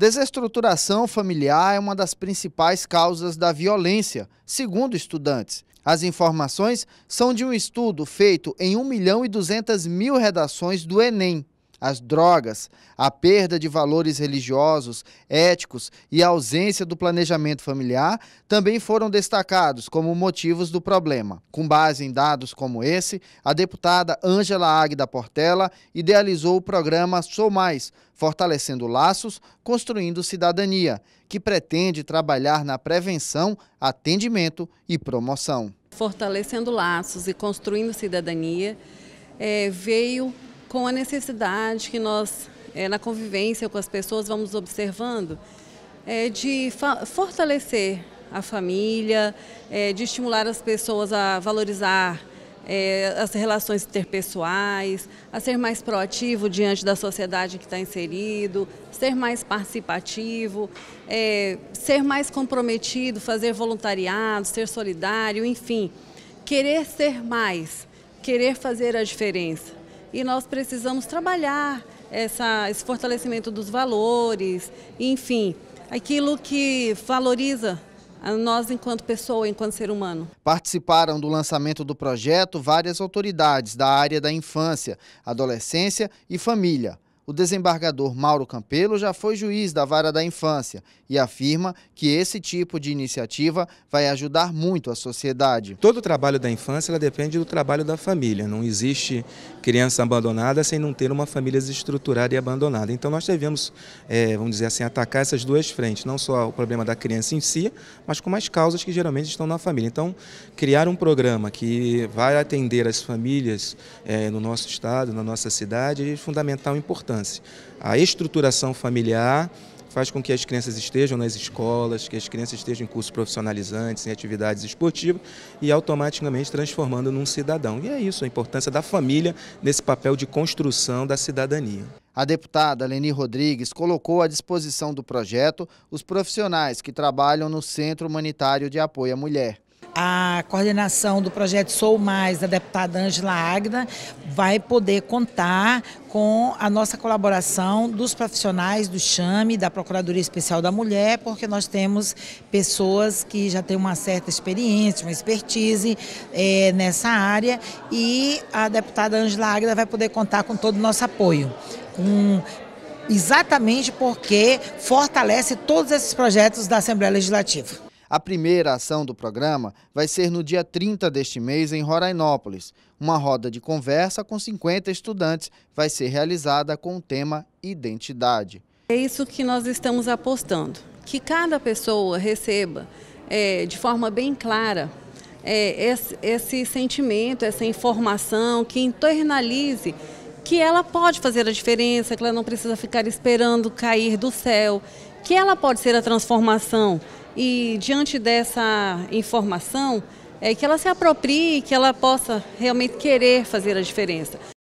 Desestruturação familiar é uma das principais causas da violência, segundo estudantes. As informações são de um estudo feito em 1 milhão e 200 mil redações do Enem as drogas, a perda de valores religiosos, éticos e a ausência do planejamento familiar também foram destacados como motivos do problema. Com base em dados como esse, a deputada Ângela Águida Portela idealizou o programa Sou Mais, fortalecendo laços, construindo cidadania, que pretende trabalhar na prevenção, atendimento e promoção. Fortalecendo laços e construindo cidadania é, veio com a necessidade que nós, é, na convivência com as pessoas, vamos observando é, de fortalecer a família, é, de estimular as pessoas a valorizar as relações interpessoais, a ser mais proativo diante da sociedade que está inserido, ser mais participativo, é, ser mais comprometido, fazer voluntariado, ser solidário, enfim, querer ser mais, querer fazer a diferença e nós precisamos trabalhar essa, esse fortalecimento dos valores, enfim, aquilo que valoriza a nós enquanto pessoa, enquanto ser humano. Participaram do lançamento do projeto várias autoridades da área da infância, adolescência e família. O desembargador Mauro Campelo já foi juiz da Vara da Infância e afirma que esse tipo de iniciativa vai ajudar muito a sociedade. Todo o trabalho da infância depende do trabalho da família. Não existe criança abandonada sem não ter uma família desestruturada e abandonada. Então nós devemos, é, vamos dizer assim, atacar essas duas frentes, não só o problema da criança em si, mas com as causas que geralmente estão na família. Então criar um programa que vai atender as famílias é, no nosso estado, na nossa cidade, é fundamental e importante. A estruturação familiar faz com que as crianças estejam nas escolas, que as crianças estejam em cursos profissionalizantes, em atividades esportivas e automaticamente transformando num cidadão. E é isso, a importância da família nesse papel de construção da cidadania. A deputada Leni Rodrigues colocou à disposição do projeto os profissionais que trabalham no Centro Humanitário de Apoio à Mulher a coordenação do projeto Sou Mais, da deputada Ângela Agda, vai poder contar com a nossa colaboração dos profissionais do CHAME, da Procuradoria Especial da Mulher, porque nós temos pessoas que já têm uma certa experiência, uma expertise é, nessa área e a deputada Ângela Agda vai poder contar com todo o nosso apoio. Com exatamente porque fortalece todos esses projetos da Assembleia Legislativa. A primeira ação do programa vai ser no dia 30 deste mês em Rorainópolis. Uma roda de conversa com 50 estudantes vai ser realizada com o tema Identidade. É isso que nós estamos apostando, que cada pessoa receba é, de forma bem clara é, esse, esse sentimento, essa informação, que internalize que ela pode fazer a diferença, que ela não precisa ficar esperando cair do céu, que ela pode ser a transformação e diante dessa informação, é, que ela se aproprie, que ela possa realmente querer fazer a diferença.